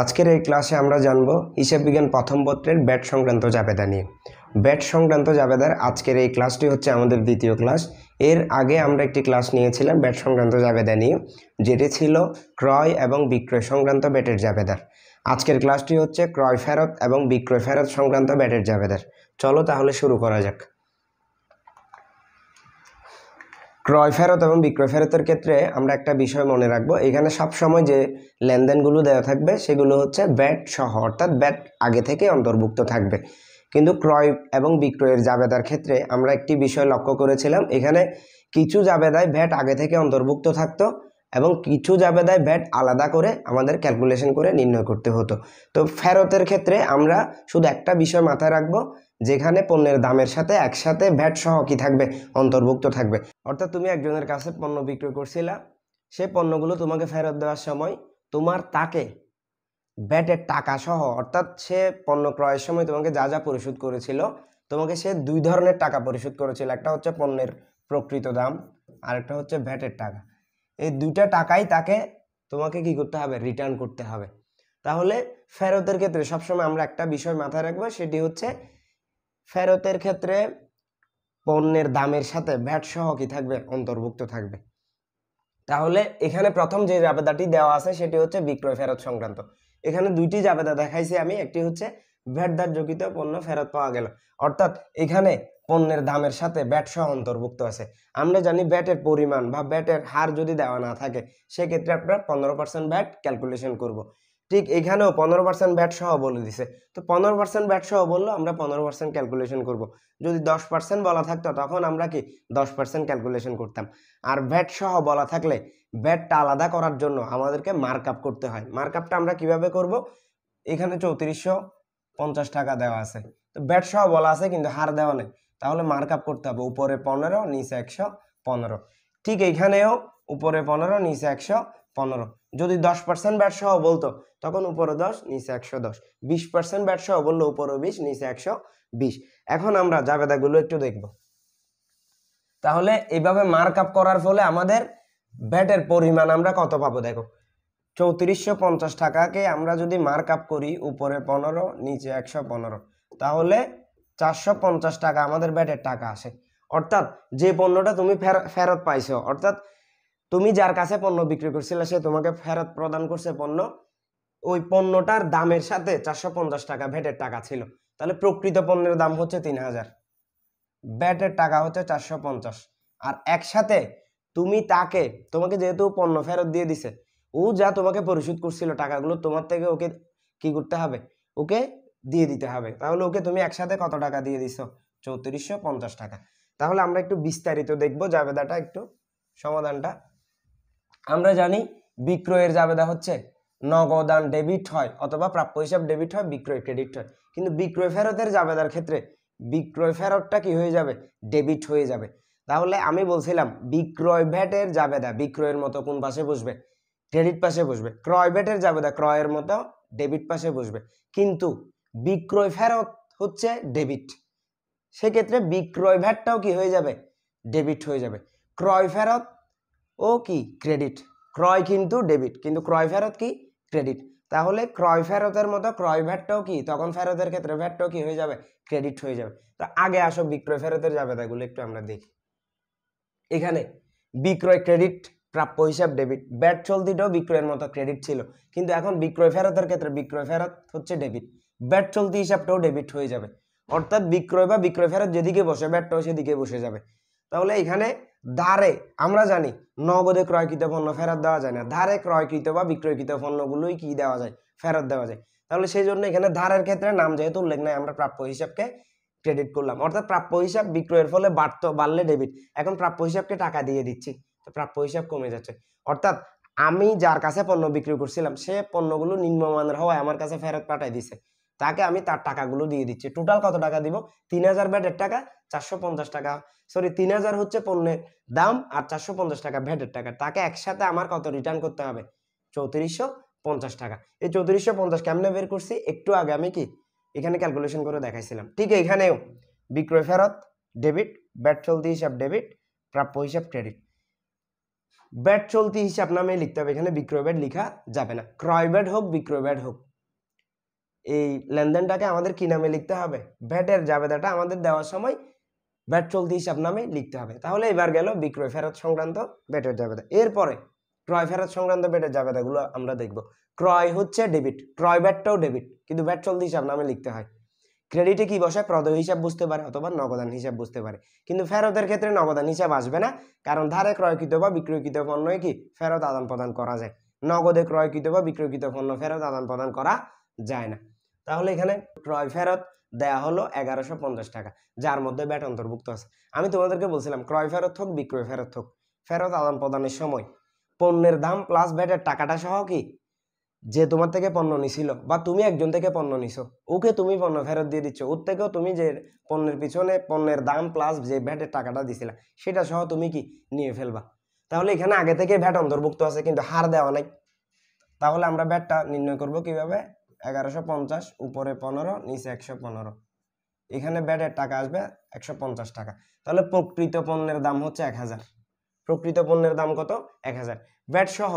আজকের এই ক্লাসে আমরা জানব হিসাব বিজ্ঞান প্রথম পত্রের ব্যাট সংক্রান্ত জাবেদা নিয়ে ব্যাট সংক্রান্ত জাবেদার আজকের এই ক্লাসটি হচ্ছে আমাদের দ্বিতীয় ক্লাস এর আগে আমরা একটি ক্লাস নিয়েছিলাম ব্যাট সংক্রান্ত জাবেদা নিয়ে যেটি ছিল ক্রয় এবং বিক্রয় সংক্রান্ত ব্যাটের জাবেদার আজকের ক্লাসটি হচ্ছে ক্রয় ফেরত এবং বিক্রয় ফেরত সংক্রান্ত ব্যাটের জাবেদার চলো তাহলে শুরু করা যাক ক্রয় ফেরত এবং বিক্রয় ফেরতের ক্ষেত্রে আমরা একটা বিষয় মনে রাখবো এখানে সবসময় যে লেনদেনগুলো দেওয়া থাকবে সেগুলো হচ্ছে ব্যাট সহ অর্থাৎ ব্যাট আগে থেকে অন্তর্ভুক্ত থাকবে কিন্তু ক্রয় এবং বিক্রয়ের জাবেদার ক্ষেত্রে আমরা একটি বিষয় লক্ষ্য করেছিলাম এখানে কিছু জাবেদায় ভ্যাট আগে থেকে অন্তর্ভুক্ত থাকতো এবং কিছু জাবেদায় ব্যাট আলাদা করে আমাদের ক্যালকুলেশন করে নির্ণয় করতে হতো তো ফেরতের ক্ষেত্রে আমরা শুধু একটা বিষয় মাথায় রাখব যেখানে পণ্যের দামের সাথে একসাথে ভ্যাট সহ কী থাকবে অন্তর্ভুক্ত থাকবে অর্থাৎ তুমি একজনের কাছে পণ্য বিক্রয় করছিলা সে পণ্যগুলো তোমাকে ফেরত দেওয়ার সময় তোমার তাকে ব্যাটের টাকা সহ অর্থাৎ সে পণ্য ক্রয়ের সময় তোমাকে যা যা পরিশোধ করেছিল তোমাকে সে দুই ধরনের টাকা পরিশোধ করেছিল একটা হচ্ছে পণ্যের প্রকৃত দাম আরেকটা হচ্ছে ভ্যাটের টাকা এই দুইটা টাকাই তাকে তোমাকে কি করতে হবে রিটার্ন করতে হবে তাহলে ফেরতের ক্ষেত্রে সবসময় আমরা একটা বিষয় মাথায় রাখবো সেটি হচ্ছে ফেরতের ক্ষেত্রে পণ্যের দামের সাথে ভ্যাট সহ কি থাকবে অন্তর্ভুক্ত থাকবে তাহলে এখানে প্রথম যে জাবেদাটি দেওয়া আছে সেটি হচ্ছে বিক্রয় ফেরত সংক্রান্ত এখানে দুইটি জাবেদা দেখাইছি আমি একটি হচ্ছে ভ্যাট যোগিত পণ্য ফেরত পাওয়া গেল অর্থাৎ এখানে পণ্যের দামের সাথে ব্যাট সহ অন্তর্ভুক্ত আছে আমরা জানি ব্যাটের পরিমাণ বা ব্যাটের হার যদি দেওয়া না থাকে সেক্ষেত্রে আপনার পনেরো পার্সেন্ট ব্যাট ক্যালকুলেশন করব। ঠিক এখানেও পনেরো পার্সেন্ট ব্যাট সহ বলে দিছে তো পনেরো পার্সেন্ট ব্যাট সহ বললো আমরা পনেরো পার্সেন্ট ক্যালকুলেশন করব। যদি দশ পার্সেন্ট বলা থাকতো তখন আমরা কি দশ পার্সেন্ট ক্যালকুলেশন করতাম আর ব্যাট সহ বলা থাকলে ব্যাটটা আলাদা করার জন্য আমাদেরকে মার্কআপ করতে হয় মার্কআপটা আমরা কিভাবে করব এখানে চৌত্রিশশো পঞ্চাশ টাকা দেওয়া আছে তো ব্যাট সহ বলা আছে কিন্তু হার দেওয়া নেই তাহলে মার্ক আপ করতে হবে উপরে পনেরো নিচে একশো পনেরো ঠিক এইখানেও উপরে পনেরো নিচে একশো পনেরো যদি দশ পার্সেন্ট ব্যাট বলতো তখন উপরে দশ নিচে একশো দশ বিশ পার্সেন্ট ব্যাট বললো উপরে বিশ নিচে একশো বিশ এখন আমরা জাবেদাগুলো একটু দেখব তাহলে এইভাবে মার্ক আপ করার ফলে আমাদের ব্যাটের পরিমাণ আমরা কত পাবো দেখো চৌত্রিশশো পঞ্চাশ টাকাকে আমরা যদি মার্ক আপ করি উপরে পনেরো নিচে একশো পনেরো তাহলে চারশো পঞ্চাশ টাকা আমাদের ব্যাটের টাকা আসে অর্থাৎ যে পণ্যটা তুমি ফেরত পাইছো অর্থাৎ তুমি যার কাছে পণ্য বিক্রি করছিলে সে তোমাকে ফেরত প্রদান করছে পণ্য ওই পণ্যটার দামের সাথে চারশো পঞ্চাশ টাকা ভ্যাটের টাকা ছিল তাহলে প্রকৃত পণ্যের দাম হচ্ছে তিন হাজার ব্যাটের টাকা হচ্ছে চারশো পঞ্চাশ আর একসাথে তুমি তাকে তোমাকে যেহেতু পণ্য ফেরত দিয়ে দিছে ও যা তোমাকে পরিশোধ করছিল টাকাগুলো তোমার থেকে ওকে কি করতে হবে ওকে দিয়ে দিতে হবে তাহলে ওকে তুমি একসাথে কত টাকা দিয়ে দিছ চৌত্রিশশো পঞ্চাশ টাকা তাহলে আমরা একটু বিস্তারিত দেখব জাবেদাটা একটু সমাধানটা আমরা জানি বিক্রয়ের জাবেদা হচ্ছে নগদান ডেবিট হয় অথবা প্রাপ্য হিসাব ডেবিট হয় বিক্রয় ক্রেডিট হয় কিন্তু বিক্রয় ফেরতের জাবেদার ক্ষেত্রে বিক্রয় ফেরতটা কি হয়ে যাবে ডেবিট হয়ে যাবে তাহলে আমি বলছিলাম বিক্রয় ভ্যাটের জাবেদা বিক্রয়ের মতো কোন পাশে বসবে ক্রেডিট পাশে বসবে ক্রয় ভ্যাটের জাবেদা ক্রয়ের মতো ডেবিট পাশে বসবে কিন্তু বিক্রয় ফেরত হচ্ছে ডেবিট সেক্ষেত্রে বিক্রয় ভ্যাটটাও কি হয়ে যাবে ডেবিট হয়ে যাবে ক্রয় ফেরত ও কি ক্রেডিট ক্রয় কিন্তু ডেবিট কিন্তু ক্রয় ফেরত কি ক্রেডিট তাহলে ক্রয় ফেরতের মতো ক্রয় ভ্যাটটাও কি তখন ফেরতের ক্ষেত্রে ভ্যাটটাও কি হয়ে যাবে ক্রেডিট হয়ে যাবে তো আগে আসো বিক্রয় ফেরতের যাবে তাগুলো একটু আমরা দেখি এখানে বিক্রয় ক্রেডিট প্রাপ্য হিসাব ডেবিট ব্যাট চলতিটাও বিক্রয়ের মতো ক্রেডিট ছিল কিন্তু এখন বিক্রয় ফেরতের ক্ষেত্রে বিক্রয় ফেরত হচ্ছে ডেবিট ব্যাট চলতি হিসাবটাও ডেবিট হয়ে যাবে অর্থাৎ বিক্রয় বা বিক্রয় ফেরত যেদিকে বসে ব্যাটটাও সেদিকে বসে যাবে তাহলে এখানে ধারে আমরা জানি নগদে ক্রয়কৃত পণ্য ফেরত দেওয়া যায় না ধারে ক্রয়কৃত বা বিক্রয়কৃত পণ্যগুলোই কি দেওয়া যায় ফেরত দেওয়া যায় তাহলে সেই জন্য এখানে ধারের ক্ষেত্রে নাম যেহেতু উল্লেখ নাই আমরা প্রাপ্য হিসাবকে ক্রেডিট করলাম অর্থাৎ প্রাপ্য হিসাব বিক্রয়ের ফলে বাড়তো বাড়লে ডেবিট এখন প্রাপ্য হিসাবকে টাকা দিয়ে দিচ্ছি তো প্রাপ্য হিসাব কমে যাচ্ছে অর্থাৎ আমি যার কাছে পণ্য বিক্রি করছিলাম সে পণ্যগুলো নিম্নমানের হওয়ায় আমার কাছে ফেরত পাঠাই দিছে তাকে আমি তার টাকাগুলো দিয়ে দিচ্ছি টোটাল কত টাকা দিব তিন হাজার ব্যাটের টাকা চারশো পঞ্চাশ টাকা সরি তিন হাজার হচ্ছে পণ্যের দাম আর চারশো পঞ্চাশ টাকা ভ্যাটের টাকা তাকে একসাথে আমার কত রিটার্ন করতে হবে চৌত্রিশশো পঞ্চাশ টাকা এই চৌত্রিশশো পঞ্চাশ কেমনে বের করছি একটু আগে আমি কি এখানে ক্যালকুলেশন করে দেখাইছিলাম ঠিক এখানেও বিক্রয় ফেরত ডেবিট ব্যাট চলতি হিসাব ডেবিট প্রাপ্য হিসাব ক্রেডিট ব্যাট চলতি হিসাব নামে লিখতে হবে এখানে বিক্রয় ব্যাট লিখা যাবে না ক্রয় ব্যাট হোক বিক্রয় ব্যাট হোক এই লেনদেনটাকে আমাদের কী নামে লিখতে হবে ভ্যাটের জাবেদাটা আমাদের দেওয়ার সময় ব্যাট চলতি হিসাব নামে লিখতে হবে তাহলে এবার গেল বিক্রয় ফেরত সংক্রান্ত ভ্যাটের জাবেদা এরপরে ক্রয় ফেরত সংক্রান্ত ব্যাটের জাবেদাগুলো আমরা দেখব ক্রয় হচ্ছে ডেবিট ক্রয় ব্যাটটাও ডেবিট কিন্তু ব্যাট চলতি হিসাব নামে লিখতে হয় ক্রেডিটে কি বসে প্রদেয় হিসাব বুঝতে পারে অথবা নগদান হিসাব বুঝতে পারে কিন্তু ফেরতের ক্ষেত্রে নগদান হিসাব আসবে না কারণ ধারে ক্রয়কৃত বা বিক্রয়কৃত পণ্যই কি ফেরত আদান প্রদান করা যায় নগদে ক্রয়কৃত বা বিক্রয়কৃত পণ্য ফেরত আদান প্রদান করা যায় না তাহলে এখানে ক্রয় ফেরত দেয়া হলো এগারোশো পঞ্চাশ টাকা যার মধ্যে ব্যাট অন্তর্ভুক্ত আছে আমি তোমাদেরকে বলছিলাম ক্রয় ফেরত হোক বিক্রয় ফেরত হোক ফেরত আদান প্রদানের সময় পণ্যের দাম প্লাস ব্যাটের টাকাটা সহ কি যে তোমার থেকে পণ্য নিছিল বা তুমি একজন থেকে পণ্য নিছো ওকে তুমি পণ্য ফেরত দিয়ে দিচ্ছ ওর থেকেও তুমি যে পণ্যের পিছনে পণ্যের দাম প্লাস যে ভ্যাটের টাকাটা দিছিলা সেটা সহ তুমি কি নিয়ে ফেলবা তাহলে এখানে আগে থেকে ভ্যাট অন্তর্ভুক্ত আছে কিন্তু হার দেওয়া নাই তাহলে আমরা ভ্যাটটা নির্ণয় করবো কিভাবে এগারোশো পঞ্চাশ উপরে পনেরো নিচে একশো পনেরো এখানে ব্যাটের টাকা আসবে একশো পঞ্চাশ টাকা তাহলে প্রকৃত পণ্যের দাম হচ্ছে এক হাজার প্রকৃত পণ্যের দাম কত এক হাজার ব্যাট সহ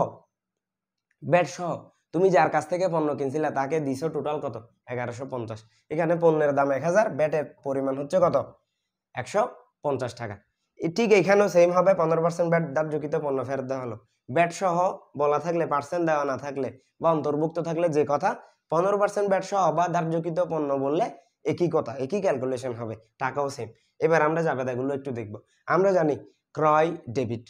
ব্যাট সহ তুমি যার কাছ থেকে পণ্য কিনছিলে তাকে দিছো টোটাল কত এগারোশো পঞ্চাশ এখানে পণ্যের দাম এক হাজার ব্যাটের পরিমাণ হচ্ছে কত একশো পঞ্চাশ টাকা ঠিক এখানেও সেম হবে পনেরো পার্সেন্ট ব্যাট দাম যুক্ত পণ্য ফেরত দেওয়া হলো ব্যাট সহ বলা থাকলে পার্সেন্ট দেওয়া না থাকলে বা অন্তর্ভুক্ত থাকলে যে কথা পনেরো পার্সেন্ট ব্যাট সহ বা ধার্যকৃত পণ্য বললে একই কথা একই ক্যালকুলেশন হবে টাকাও সেম এবার আমরা জাবেদাগুলো একটু দেখব আমরা জানি ক্রয় ডেবিট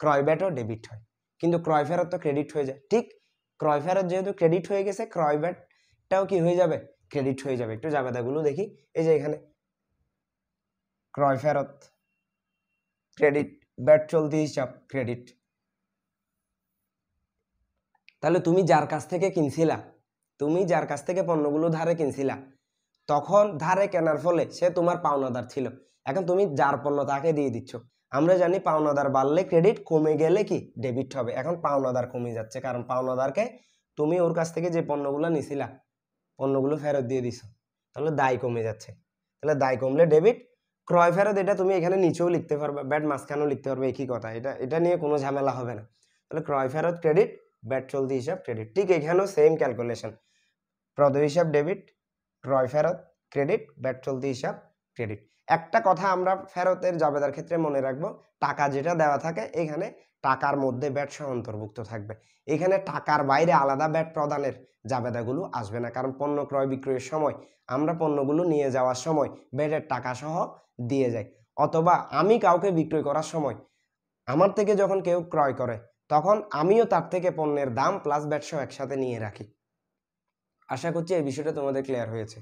ক্রয় ব্যাটও ডেবিট হয় কিন্তু ক্রয় ফেরত তো ক্রেডিট হয়ে যায় ঠিক ক্রয় ফেরত যেহেতু ক্রেডিট হয়ে গেছে ক্রয় ব্যাটটাও কি হয়ে যাবে ক্রেডিট হয়ে যাবে একটু জাবেদাগুলো দেখি এই যে এখানে ক্রয় ফেরত ক্রেডিট ব্যাট চলতি হিসাব ক্রেডিট তাহলে তুমি যার কাছ থেকে কিনছিলা তুমি যার কাছ থেকে পণ্যগুলো ধারে কিনছিলা তখন ধারে কেনার ফলে সে তোমার পাওনাদার ছিল এখন তুমি যার পণ্য তাকে দিয়ে দিচ্ছ আমরা জানি পাওনাদার বাড়লে ক্রেডিট কমে গেলে কি ডেবিট হবে এখন পাওনাদার কমে যাচ্ছে কারণ পাওনাদারকে তুমি ওর কাছ থেকে যে পণ্যগুলো নিছিলা পণ্যগুলো ফেরত দিয়ে দিছ তাহলে দায় কমে যাচ্ছে তাহলে দায় কমলে ডেবিট ক্রয় ফেরত এটা তুমি এখানে নিচেও লিখতে পারবে ব্যাট মাঝখানেও লিখতে পারবে একই কথা এটা এটা নিয়ে কোনো ঝামেলা হবে না তাহলে ক্রয় ফেরত ক্রেডিট ব্যাট চলতি হিসাব ক্রেডিট ঠিক এখানেও সেম ক্যালকুলেশন প্রদেয় হিসাব ডেবিট ক্রয় ফেরত ক্রেডিট ব্যাট চলতি হিসাব ক্রেডিট একটা কথা আমরা ফেরতের জাবেদার ক্ষেত্রে মনে রাখবো টাকা যেটা দেওয়া থাকে এখানে টাকার মধ্যে ব্যাটসহ অন্তর্ভুক্ত থাকবে এখানে টাকার বাইরে আলাদা ব্যাট প্রদানের জাবেদাগুলো আসবে না কারণ পণ্য ক্রয় বিক্রয়ের সময় আমরা পণ্যগুলো নিয়ে যাওয়ার সময় ব্যাটের টাকা সহ দিয়ে যাই অথবা আমি কাউকে বিক্রয় করার সময় আমার থেকে যখন কেউ ক্রয় করে তখন আমিও তার থেকে পণ্যের দাম প্লাস ব্যাটসহ একসাথে নিয়ে রাখি আশা করছি এই বিষয়টা তোমাদের ক্লিয়ার হয়েছে